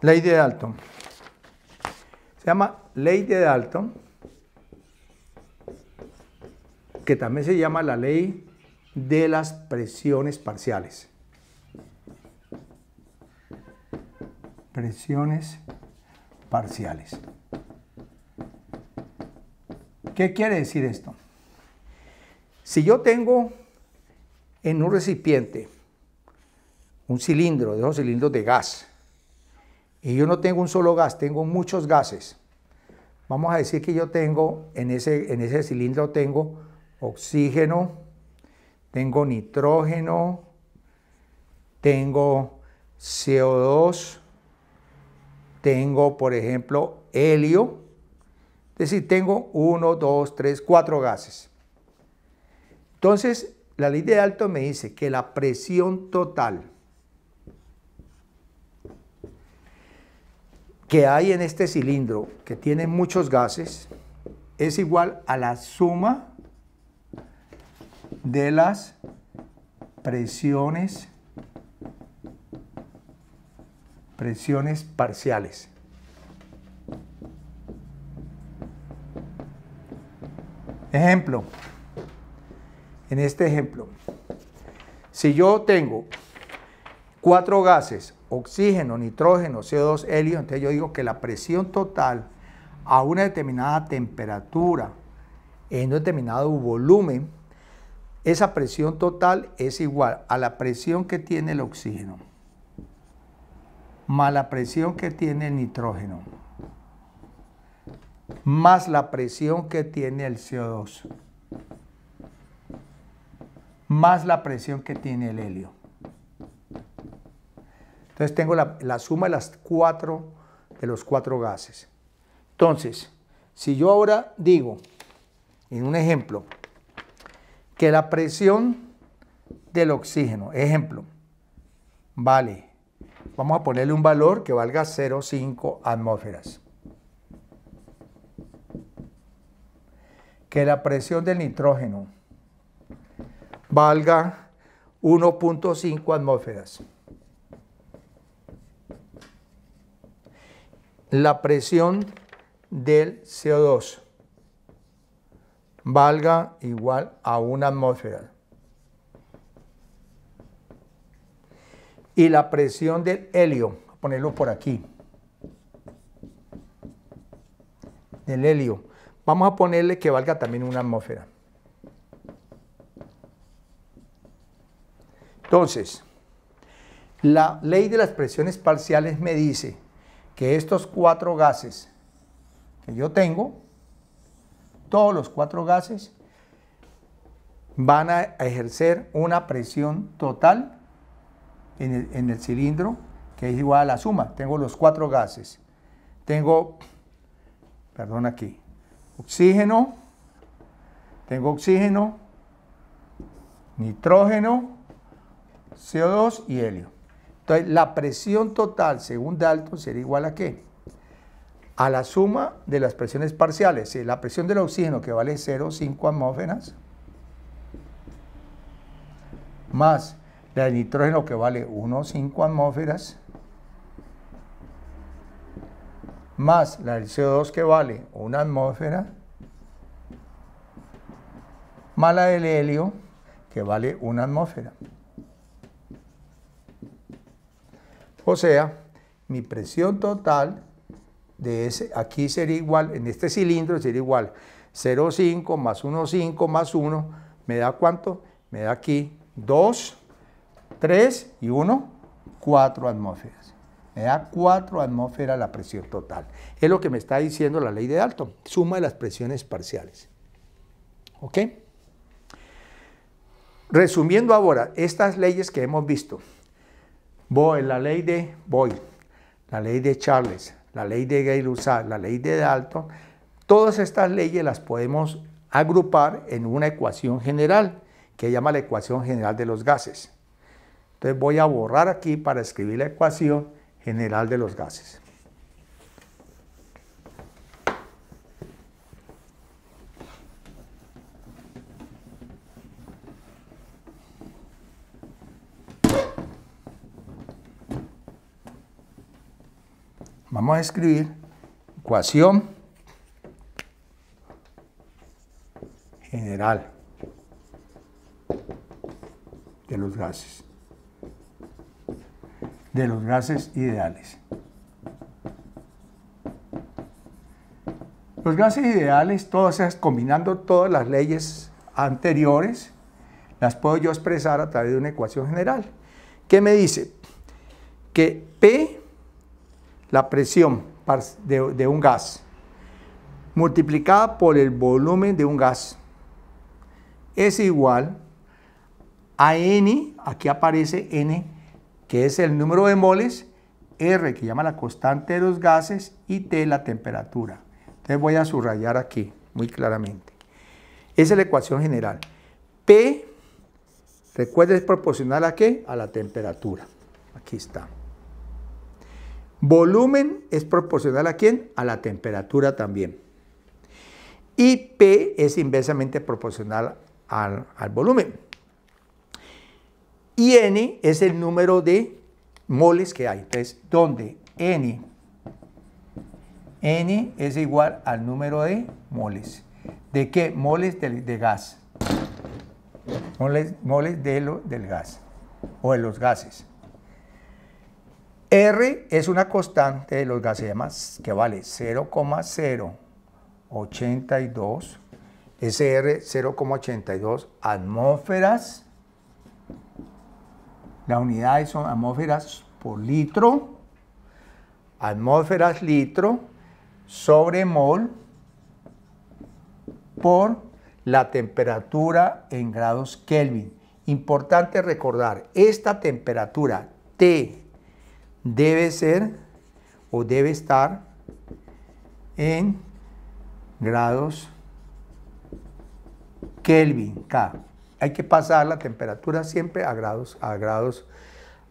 Ley de Dalton. Se llama Ley de Dalton, que también se llama la ley de las presiones parciales. Presiones parciales. ¿Qué quiere decir esto? Si yo tengo en un recipiente un cilindro, de dos cilindros de gas, y yo no tengo un solo gas, tengo muchos gases. Vamos a decir que yo tengo, en ese, en ese cilindro tengo oxígeno, tengo nitrógeno, tengo CO2, tengo, por ejemplo, helio. Es decir, tengo uno, dos, tres, cuatro gases. Entonces, la ley de alto me dice que la presión total que hay en este cilindro, que tiene muchos gases, es igual a la suma de las presiones presiones parciales. Ejemplo. En este ejemplo, si yo tengo cuatro gases, oxígeno, nitrógeno, CO2, helio, entonces yo digo que la presión total a una determinada temperatura en un determinado volumen, esa presión total es igual a la presión que tiene el oxígeno más la presión que tiene el nitrógeno más la presión que tiene el CO2 más la presión que tiene el helio. Entonces tengo la, suma de, las cuatro, de los cuatro gases. Entonces, si yo ahora digo, en un ejemplo, que la presión del oxígeno, ejemplo, vale, vamos a ponerle un valor que valga 0,5 atmósferas. Que la presión del nitrógeno valga 1.5 atmósferas. la presión del CO2 valga igual a una atmósfera. Y la presión del helio, ponerlo por aquí, del helio, vamos a ponerle que valga también una atmósfera. Entonces, la ley de las presiones parciales me dice que estos cuatro gases que yo tengo, todos los cuatro gases van a ejercer una presión total en el, cilindro que es igual a la suma. Tengo los cuatro gases. Tengo, perdón aquí, oxígeno, tengo oxígeno, nitrógeno, CO2 y helio. Entonces, la presión total, según Dalton, sería igual a qué? A la suma de las presiones parciales. la presión del oxígeno, que vale 0,5 atmósferas, más la del nitrógeno, que vale 1,5 atmósferas, más la del CO2, que vale 1 atmósfera, más la del helio, que vale 1 atmósfera. O sea, mi presión total de ese, aquí sería igual, en este cilindro sería igual, 0,5 más 1,5 más 1, ¿me da cuánto? Me da aquí 2, 3 y 1, 4 atmósferas. Me da 4 atmósferas la presión total. Es lo que me está diciendo la ley de Dalton, suma de las presiones parciales. ¿Ok? Resumiendo ahora estas leyes que hemos visto, la ley de Boyd, la ley de Charles, la ley de Gay-Lussac, la ley de Dalton, todas estas leyes las podemos agrupar en una ecuación general que se llama la ecuación general de los gases. Entonces voy a borrar aquí para escribir la ecuación general de los gases. Vamos a escribir ecuación general de los gases, de los gases ideales. Los gases ideales, todas esas, combinando todas las leyes anteriores, las puedo yo expresar a través de una ecuación general. ¿Qué me dice? Que P la presión de, un gas multiplicada por el volumen de un gas es igual a N, aquí aparece N, que es el número de moles, R, que llama la constante de los gases, y T, la temperatura. Entonces voy a subrayar aquí, muy claramente. Esa es la ecuación general. P, recuerda, es proporcional a qué? A la temperatura. Aquí está. Volumen es proporcional a quién? A la temperatura también. Y P es inversamente proporcional al, volumen. Y N es el número de moles que hay. Entonces, ¿dónde? N, N es igual al número de moles. ¿De qué? Moles de, gas. Moles, moles de lo, del gas o de los gases. R es una constante de los más que vale 0,082, SR 0,82 atmósferas. La unidades son atmósferas por litro, atmósferas litro sobre mol por la temperatura en grados Kelvin. Importante recordar, esta temperatura T debe ser o debe estar en grados Kelvin, K. Hay que pasar la temperatura siempre a grados, a grados,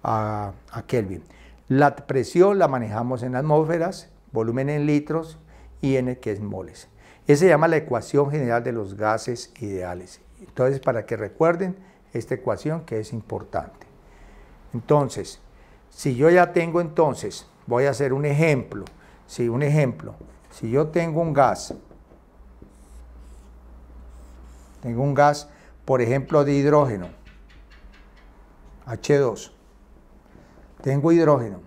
a, Kelvin. La presión la manejamos en atmósferas, volumen en litros y el que es moles. Esa se llama la ecuación general de los gases ideales. Entonces, para que recuerden esta ecuación que es importante. Entonces, si yo ya tengo entonces, voy a hacer un ejemplo, si un ejemplo. Si yo tengo un gas, tengo un gas, por ejemplo, de hidrógeno, H2, tengo hidrógeno,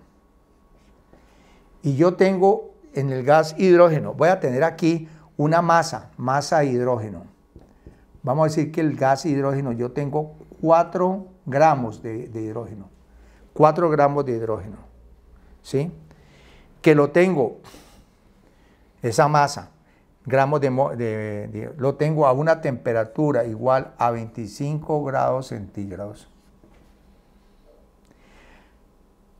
y yo tengo en el gas hidrógeno, voy a tener aquí una masa, masa hidrógeno. Vamos a decir que el gas hidrógeno, yo tengo 4 gramos de hidrógeno. 4 gramos de hidrógeno, ¿sí? Que lo tengo, esa masa, gramos de, lo tengo a una temperatura igual a 25 grados centígrados.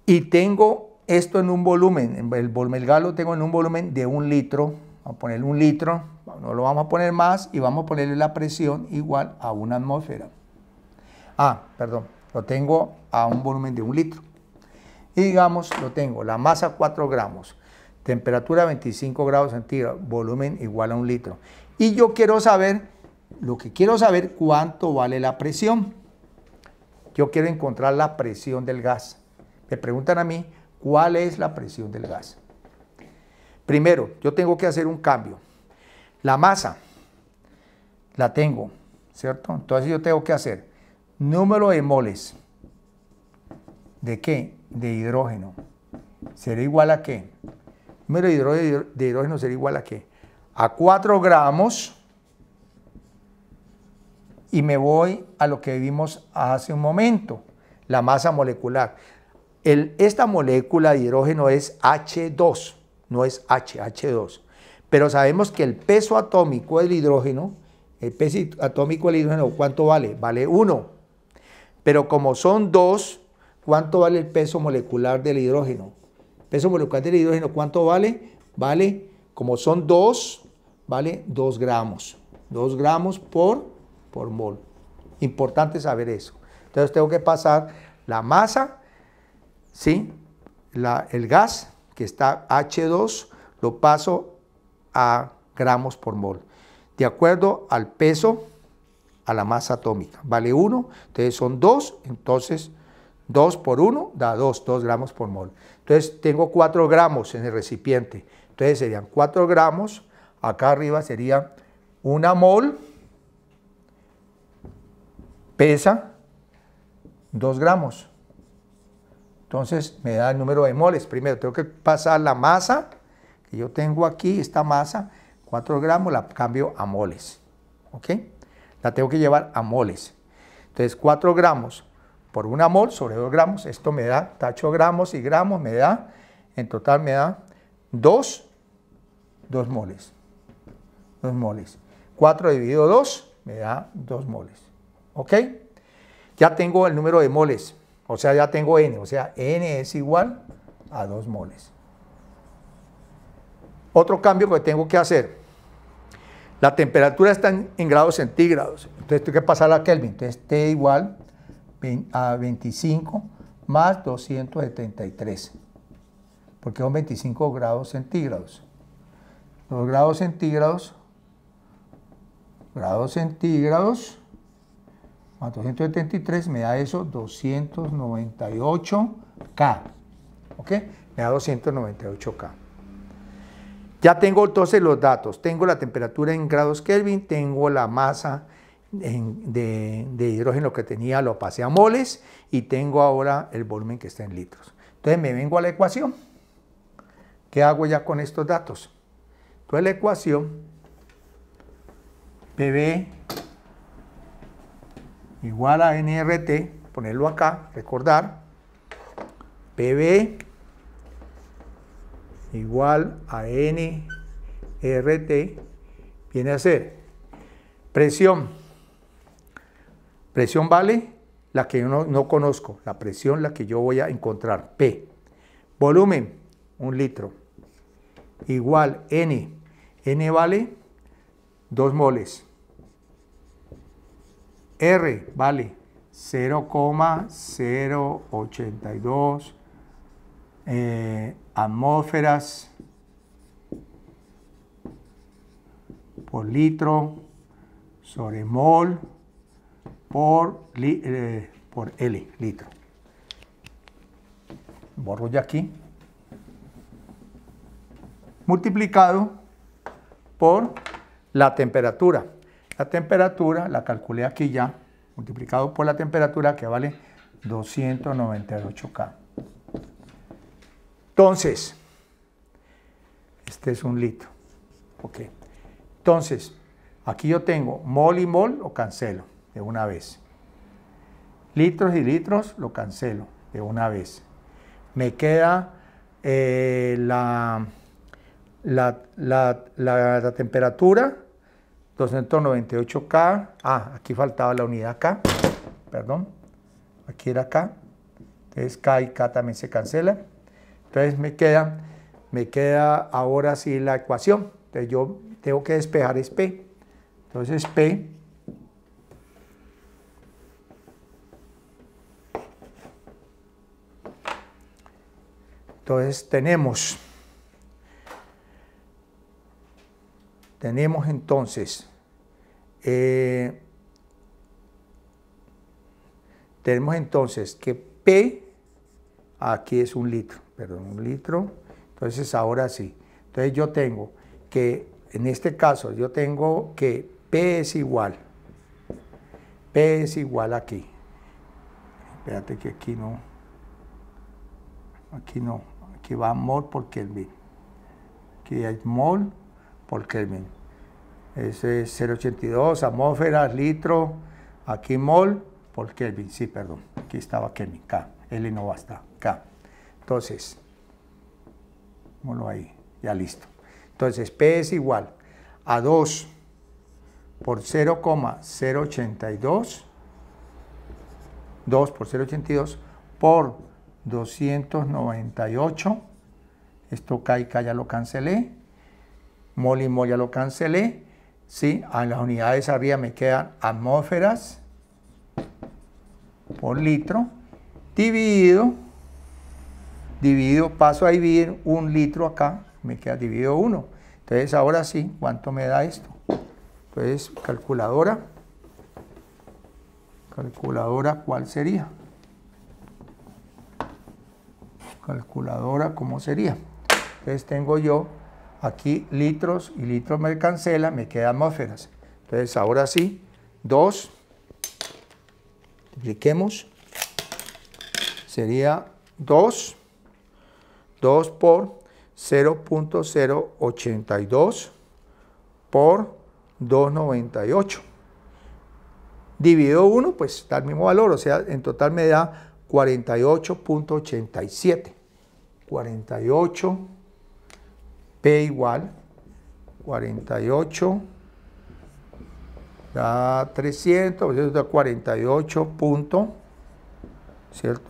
Y tengo esto en un volumen, el volmelgal lo tengo en un volumen de un litro, vamos a poner un litro, no lo vamos a poner más y vamos a ponerle la presión igual a una atmósfera. Ah, perdón, lo tengo a un volumen de un litro. Y digamos, lo tengo, la masa 4 gramos, temperatura 25 grados centígrados, volumen igual a un litro. Y yo quiero saber, lo que quiero saber, cuánto vale la presión. Yo quiero encontrar la presión del gas. Me preguntan a mí, ¿cuál es la presión del gas? Primero, yo tengo que hacer un cambio. La masa la tengo, ¿cierto? Entonces yo tengo que hacer Número de moles. ¿De qué? De hidrógeno. ¿Será igual a qué? Número de hidrógeno, de será igual a qué? A 4 gramos. Y me voy a lo que vimos hace un momento, la masa molecular. esta molécula de hidrógeno es H2, no es H, H2. Pero sabemos que el peso atómico del hidrógeno, el peso atómico del hidrógeno, ¿cuánto vale? Vale 1. Pero como son dos, ¿cuánto vale el peso molecular del hidrógeno? peso molecular del hidrógeno, ¿cuánto vale? Vale, como son dos, vale 2 gramos. 2 gramos por, por mol. Importante saber eso. Entonces tengo que pasar la masa, ¿sí? el gas, que está H2, lo paso a gramos por mol. De acuerdo al peso la masa atómica. Vale 1, entonces son 2, entonces 2 por 1 da 2, 2 gramos por mol. Entonces tengo 4 gramos en el recipiente, entonces serían 4 gramos, acá arriba sería 1 mol, pesa 2 gramos. Entonces me da el número de moles. Primero tengo que pasar la masa que yo tengo aquí, esta masa, 4 gramos, la cambio a moles. ¿Ok? la tengo que llevar a moles. Entonces 4 gramos por 1 mol sobre 2 gramos, esto me da, tacho gramos y gramos, me da, en total me da 2, 2 moles. 2 moles. 4 dividido 2 me da 2 moles. ¿Ok? Ya tengo el número de moles, o sea, ya tengo n, o sea, n es igual a 2 moles. Otro cambio que tengo que hacer, la temperatura está en, grados centígrados. Entonces tengo que pasar a Kelvin. Entonces T igual a 25 más 273. Porque son 25 grados centígrados. Los grados centígrados, grados centígrados, más 273 me da eso 298K. ¿Ok? Me da 298K. Ya tengo entonces los datos, tengo la temperatura en grados Kelvin, tengo la masa de, de, hidrógeno que tenía, lo pasé a moles y tengo ahora el volumen que está en litros. Entonces me vengo a la ecuación. ¿Qué hago ya con estos datos? Entonces la ecuación PB igual a NRT, ponerlo acá, recordar, PB igual a NRT viene a ser presión. Presión vale la que yo no, conozco, la presión la que yo voy a encontrar, P. Volumen, un litro, igual N. N vale dos moles. R vale 0,082 eh, atmósferas por litro sobre eh, mol por, por L, litro. Borro ya aquí. Multiplicado por la temperatura. La temperatura la calculé aquí ya, multiplicado por la temperatura que vale 298K. Entonces, este es un litro. Ok. Entonces, aquí yo tengo mol y mol, lo cancelo de una vez. Litros y litros, lo cancelo de una vez. Me queda eh, la, la, la, temperatura, 298K. Ah, aquí faltaba la unidad K, perdón. Aquí era K. Entonces K y K también se cancela entonces me queda, me queda ahora sí la ecuación. Entonces yo tengo que despejar es P. Entonces P Entonces tenemos, tenemos entonces, eh, tenemos entonces que P aquí es un litro, perdón, un litro. Entonces ahora sí. Entonces yo tengo que, en este caso, yo tengo que P es igual. P es igual aquí. Espérate que aquí no. Aquí no. Aquí va mol por Kelvin. Aquí hay mol por Kelvin. Ese es 0.82, atmósferas, litro. Aquí mol por Kelvin. Sí, perdón. Aquí estaba Kelvin, K. L no basta, K. Entonces, ponlo ahí, ya listo. Entonces, P es igual a 2 por 0,082, 2 por 0,82 por 298, esto K y K ya lo cancelé, mol y mol ya lo cancelé, ¿sí? a las unidades arriba me quedan atmósferas por litro, dividido, dividido, paso a dividir un litro acá, me queda dividido 1. Entonces ahora sí, ¿cuánto me da esto? Entonces, calculadora, calculadora, ¿cuál sería? Calculadora, ¿cómo sería? Entonces tengo yo aquí litros y litros me cancela, me quedan atmósferas. Entonces ahora sí, 2, Multipliquemos sería 2, 2 por 0.082 por 298. Dividido 1, pues da el mismo valor, o sea, en total me da 48.87. 48, P igual, 48, da 300, 48 punto, ¿cierto?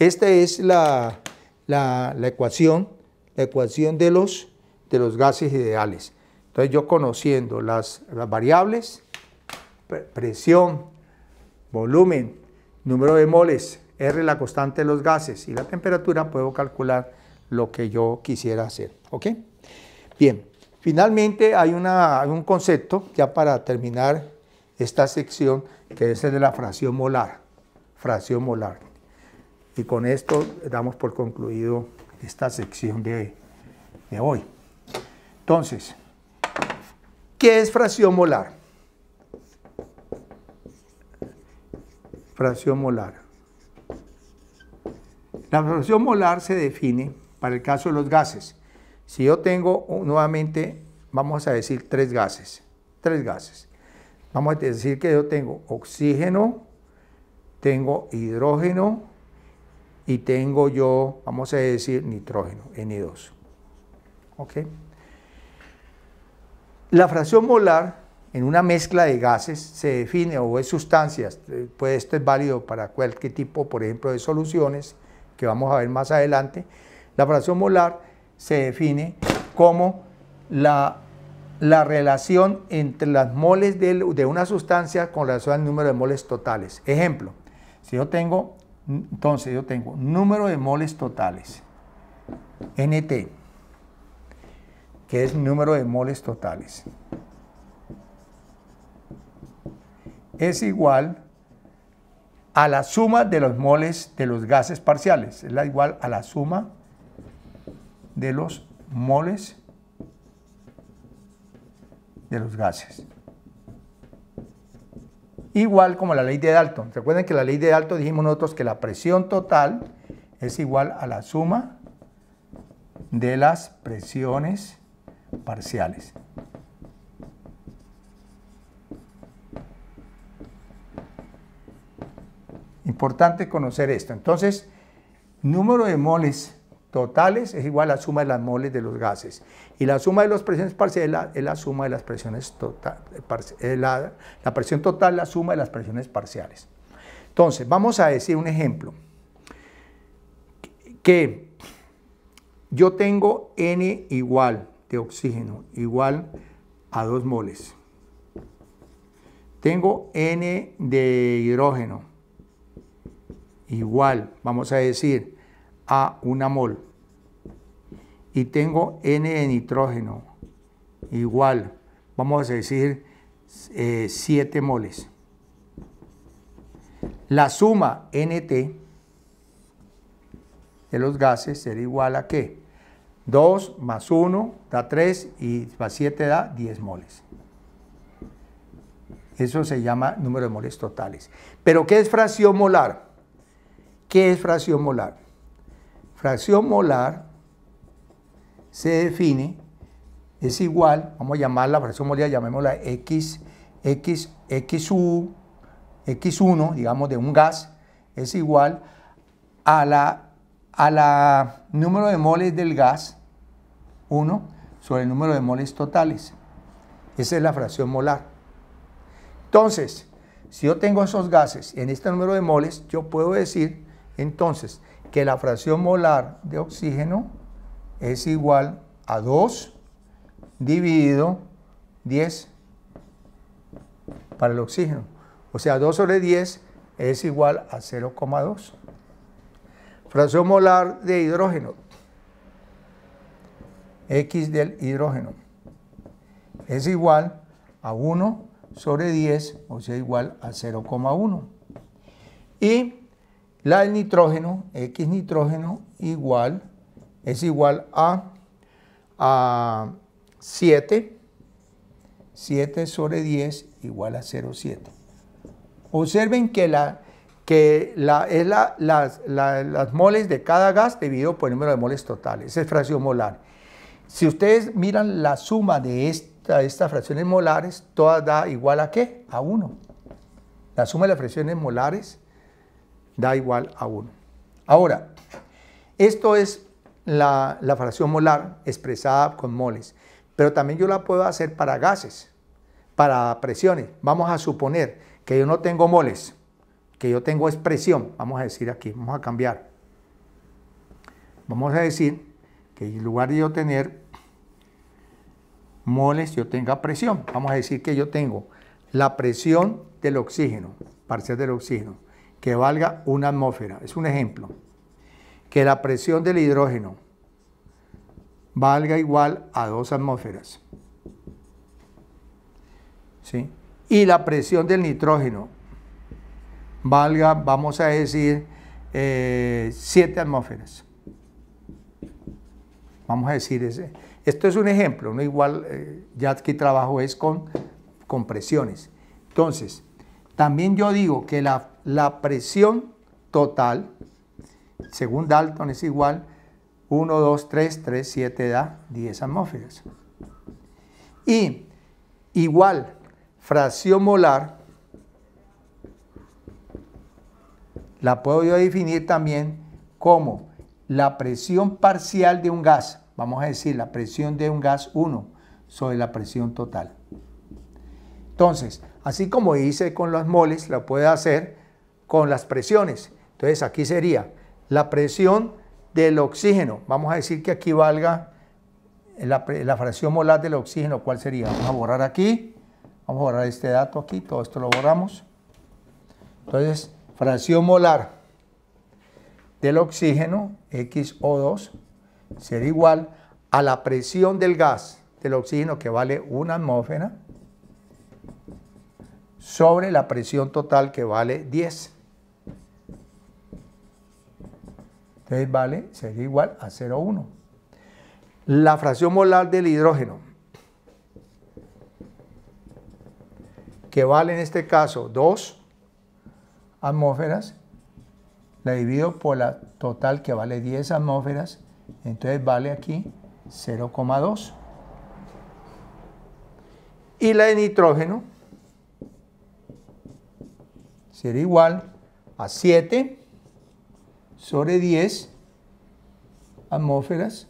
Esta es la, ecuación, la ecuación de los, de los gases ideales. Entonces yo conociendo las, variables, presión, volumen, número de moles, R la constante de los gases y la temperatura, puedo calcular lo que yo quisiera hacer. ¿Ok? Bien, finalmente hay, un concepto, ya para terminar esta sección, que es el de la fracción molar. Fracción molar. Y con esto damos por concluido esta sección de, hoy. Entonces, ¿qué es fracción molar? Fracción molar. La fracción molar se define para el caso de los gases. Si yo tengo nuevamente, vamos a decir tres gases, tres gases. Vamos a decir que yo tengo oxígeno, tengo hidrógeno, y tengo yo, vamos a decir, nitrógeno, N2. ¿Ok? La fracción molar en una mezcla de gases se define o es sustancias, este, pues esto es válido para cualquier tipo, por ejemplo, de soluciones que vamos a ver más adelante. La fracción molar se define como la, relación entre las moles de, de una sustancia con relación al número de moles totales. Ejemplo, si yo tengo entonces yo tengo número de moles totales, NT, que es número de moles totales, es igual a la suma de los moles de los gases parciales, es la igual a la suma de los moles de los gases igual como la ley de Dalton. Recuerden que la ley de Dalton dijimos nosotros que la presión total es igual a la suma de las presiones parciales. Importante conocer esto. Entonces, número de moles totales es igual a la suma de las moles de los gases. Y la suma de las presiones parciales es la suma de las presiones totales, la, presión total, la suma de las presiones parciales. Entonces, vamos a decir un ejemplo. Que yo tengo N igual de oxígeno, igual a 2 moles. Tengo N de hidrógeno, igual, vamos a decir, a una mol y tengo N de nitrógeno igual, vamos a decir, 7 eh, moles. La suma NT de los gases será igual a qué? 2 más 1 da 3 y más 7 da 10 moles. Eso se llama número de moles totales. Pero ¿qué es fracción molar? ¿Qué es fracción molar? Fracción molar se define es igual, vamos a llamarla, la fracción molida llamémosla X, X, X1, digamos, de un gas, es igual a la, a la número de moles del gas, 1, sobre el número de moles totales. Esa es la fracción molar. Entonces, si yo tengo esos gases en este número de moles, yo puedo decir entonces que la fracción molar de oxígeno es igual a 2 dividido 10 para el oxígeno. O sea, 2 sobre 10 es igual a 0,2. Fracción molar de hidrógeno. X del hidrógeno es igual a 1 sobre 10, o sea, igual a 0,1. Y la del nitrógeno, X nitrógeno, igual a es igual a, 7, 7 sobre 10 igual a 0,7. Observen que, las, moles de cada gas dividido por el número de moles totales, es fracción molar. Si ustedes miran la suma de estas fracciones molares, todas da igual a qué? A 1. La suma de las fracciones molares da igual a 1. Ahora, esto es la, fracción molar expresada con moles, pero también yo la puedo hacer para gases, para presiones. Vamos a suponer que yo no tengo moles, que yo tengo expresión, vamos a decir aquí, vamos a cambiar. Vamos a decir que en lugar de yo tener moles, yo tenga presión. Vamos a decir que yo tengo la presión del oxígeno, parcial del oxígeno, que valga una atmósfera. Es un ejemplo que la presión del hidrógeno valga igual a dos atmósferas. ¿Sí? Y la presión del nitrógeno valga, vamos a decir, eh, ...siete atmósferas. Vamos a decir, ese. esto es un ejemplo, no igual, eh, ya que trabajo es con, con presiones. Entonces, también yo digo que la, la presión total según Dalton es igual 1, 2, 3, 3, 7 da 10 atmósferas. Y igual fracción molar la puedo yo definir también como la presión parcial de un gas, vamos a decir la presión de un gas 1 sobre la presión total. Entonces, así como hice con los moles, lo puedo hacer con las presiones. Entonces aquí sería la presión del oxígeno. Vamos a decir que aquí valga la, fracción molar del oxígeno. ¿Cuál sería? Vamos a borrar aquí. Vamos a borrar este dato aquí. Todo esto lo borramos. Entonces, fracción molar del oxígeno, XO2, será igual a la presión del gas del oxígeno, que vale una atmósfera, sobre la presión total, que vale 10. entonces vale, sería igual a 0,1. La fracción molar del hidrógeno, que vale en este caso 2 atmósferas, la divido por la total que vale 10 atmósferas, entonces vale aquí 0,2. Y la de nitrógeno sería igual a 7 sobre 10 atmósferas,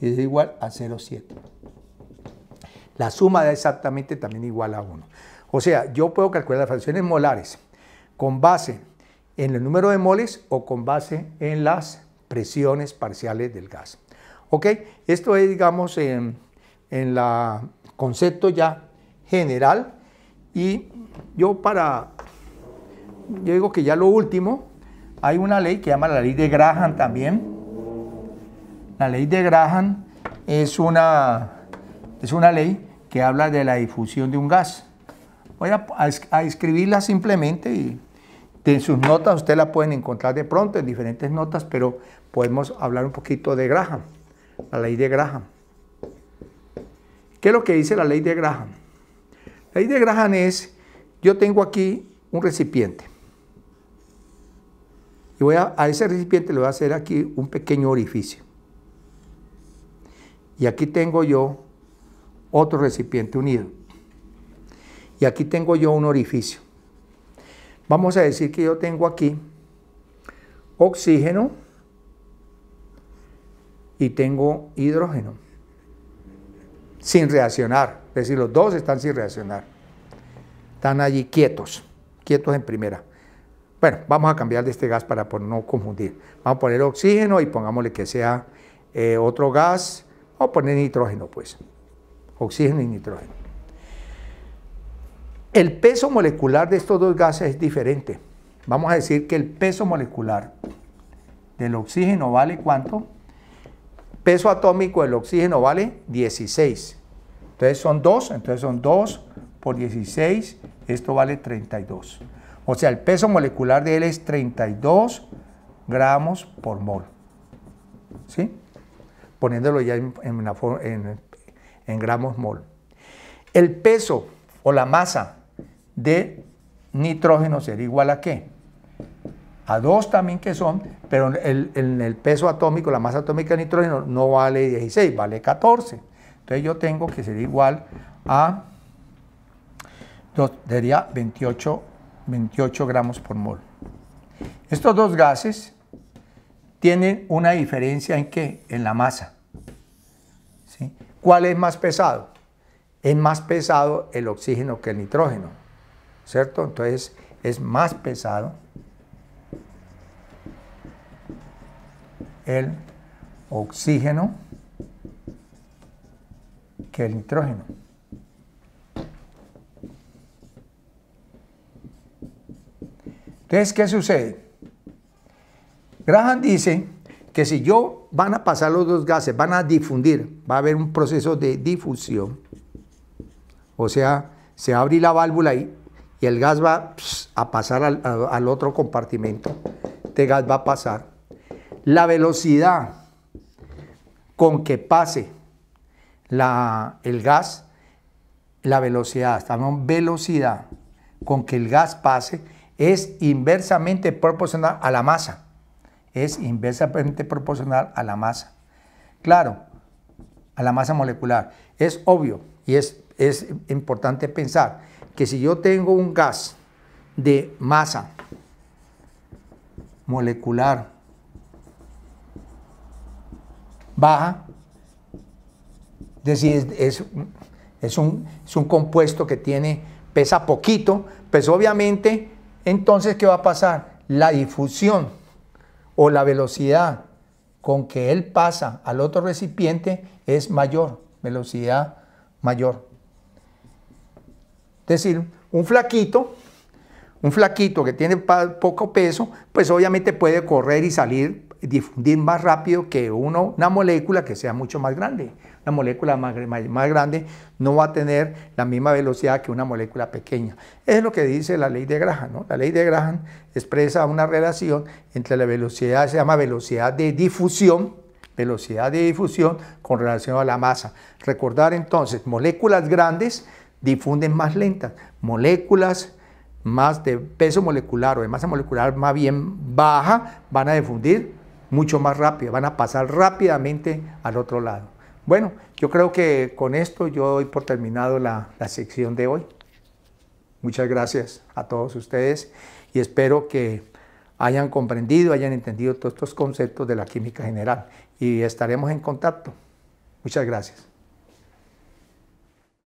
que es igual a 0,7. La suma da exactamente también igual a 1. O sea, yo puedo calcular las fracciones molares con base en el número de moles o con base en las presiones parciales del gas. ¿Ok? Esto es, digamos, en, el la concepto ya general y yo para yo digo que ya lo último, hay una ley que llama la ley de Graham también. La ley de Graham es una, es una ley que habla de la difusión de un gas. Voy a, escribirla simplemente y en sus notas usted la pueden encontrar de pronto en diferentes notas, pero podemos hablar un poquito de Graham, la ley de Graham. ¿Qué es lo que dice la ley de Graham? La ley de Graham es, yo tengo aquí un recipiente. Y voy a, a ese recipiente le voy a hacer aquí un pequeño orificio. Y aquí tengo yo otro recipiente unido. Y aquí tengo yo un orificio. Vamos a decir que yo tengo aquí oxígeno y tengo hidrógeno. Sin reaccionar. Es decir, los dos están sin reaccionar. Están allí quietos, quietos en primera. Bueno, vamos a cambiar de este gas para no confundir. Vamos a poner oxígeno y pongámosle que sea eh, otro gas. Vamos a poner nitrógeno, pues. Oxígeno y nitrógeno. El peso molecular de estos dos gases es diferente. Vamos a decir que el peso molecular del oxígeno vale cuánto? Peso atómico del oxígeno vale 16. Entonces son 2, entonces son 2 por 16, esto vale 32. O sea, el peso molecular de él es 32 gramos por mol. ¿Sí? Poniéndolo ya en, gramos mol. El peso o la masa de nitrógeno sería igual a qué? A dos también que son, pero el, el, peso atómico, la masa atómica de nitrógeno no vale 16, vale 14. Entonces yo tengo que ser igual a, sería 28 28 gramos por mol. Estos dos gases tienen una diferencia en qué? En la masa. ¿Cuál es más pesado? Es más pesado el oxígeno que el nitrógeno, ¿cierto? Entonces es más pesado el oxígeno que el nitrógeno. Entonces, ¿qué sucede? Graham dice que si yo van a pasar los dos gases, van a difundir, va a haber un proceso de difusión. O sea, se abre la válvula ahí... y el gas va a pasar al, otro compartimento. Este gas va a pasar. La velocidad con que pase el gas, la velocidad, estamos velocidad con que el gas pase, es inversamente proporcional a la masa. Es inversamente proporcional a la masa. Claro, a la masa molecular. Es obvio y es, es importante pensar que si yo tengo un gas de masa molecular baja, es decir, es, es, un, es un compuesto que tiene, pesa poquito, pues obviamente entonces, ¿qué va a pasar? La difusión o la velocidad con que él pasa al otro recipiente es mayor, velocidad mayor. Es decir, un flaquito, un flaquito que tiene poco peso, pues obviamente puede correr y salir, difundir más rápido que una molécula que sea mucho más grande. La molécula más, grande no va a tener la misma velocidad que una molécula pequeña. Es lo que dice la ley de Graham. ¿no? La ley de Graham expresa una relación entre la velocidad, se llama velocidad de difusión, velocidad de difusión con relación a la masa. Recordar entonces, moléculas grandes difunden más lentas, moléculas más de peso molecular o de masa molecular más bien baja van a difundir mucho más rápido, van a pasar rápidamente al otro lado. Bueno, yo creo que con esto yo doy por terminado la, sección de hoy. Muchas gracias a todos ustedes y espero que hayan comprendido, hayan entendido todos estos conceptos de la química general y estaremos en contacto. Muchas gracias.